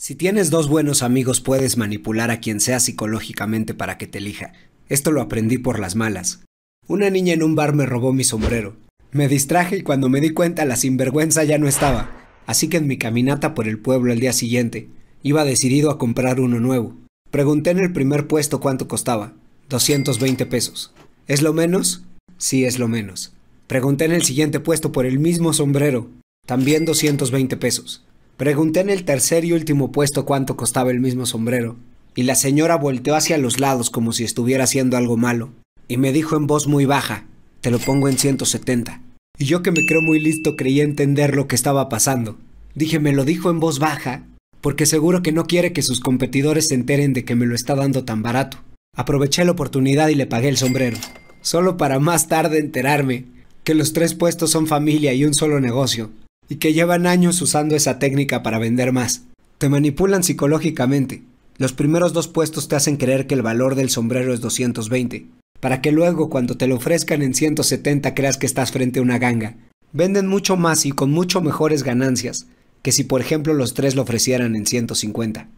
Si tienes dos buenos amigos puedes manipular a quien sea psicológicamente para que te elija. Esto lo aprendí por las malas. Una niña en un bar me robó mi sombrero. Me distraje y cuando me di cuenta la sinvergüenza ya no estaba. Así que en mi caminata por el pueblo el día siguiente, iba decidido a comprar uno nuevo. Pregunté en el primer puesto cuánto costaba. 220 pesos. ¿Es lo menos? Sí, es lo menos. Pregunté en el siguiente puesto por el mismo sombrero. También 220 pesos. Pregunté en el tercer y último puesto cuánto costaba el mismo sombrero, y la señora volteó hacia los lados como si estuviera haciendo algo malo, y me dijo en voz muy baja, te lo pongo en 170. Y yo que me creo muy listo creí entender lo que estaba pasando. Dije, me lo dijo en voz baja, porque seguro que no quiere que sus competidores se enteren de que me lo está dando tan barato. Aproveché la oportunidad y le pagué el sombrero, solo para más tarde enterarme que los tres puestos son familia y un solo negocio, y que llevan años usando esa técnica para vender más. Te manipulan psicológicamente. Los primeros dos puestos te hacen creer que el valor del sombrero es 220, para que luego cuando te lo ofrezcan en 170 creas que estás frente a una ganga. Venden mucho más y con mucho mejores ganancias que si por ejemplo los tres lo ofrecieran en 150.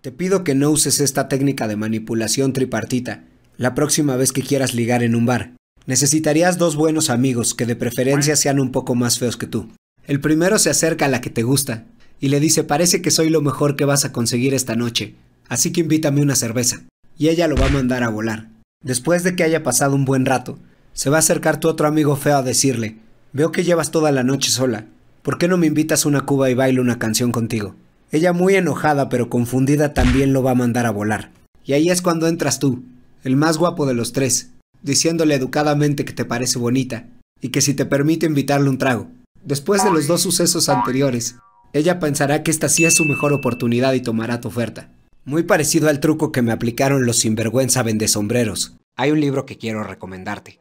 Te pido que no uses esta técnica de manipulación tripartita la próxima vez que quieras ligar en un bar. Necesitarías dos buenos amigos que de preferencia sean un poco más feos que tú. El primero se acerca a la que te gusta y le dice parece que soy lo mejor que vas a conseguir esta noche, así que invítame una cerveza. Y ella lo va a mandar a volar. Después de que haya pasado un buen rato, se va a acercar tu otro amigo feo a decirle, veo que llevas toda la noche sola, ¿por qué no me invitas una cuba y bailo una canción contigo? Ella muy enojada pero confundida también lo va a mandar a volar. Y ahí es cuando entras tú, el más guapo de los tres, diciéndole educadamente que te parece bonita y que si te permite invitarle un trago. Después de los dos sucesos anteriores, ella pensará que esta sí es su mejor oportunidad y tomará tu oferta. Muy parecido al truco que me aplicaron los sinvergüenza sombreros. Hay un libro que quiero recomendarte.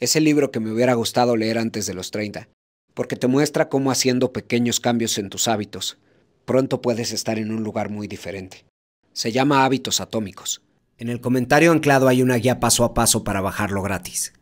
Es el libro que me hubiera gustado leer antes de los 30, porque te muestra cómo haciendo pequeños cambios en tus hábitos, pronto puedes estar en un lugar muy diferente. Se llama Hábitos Atómicos. En el comentario anclado hay una guía paso a paso para bajarlo gratis.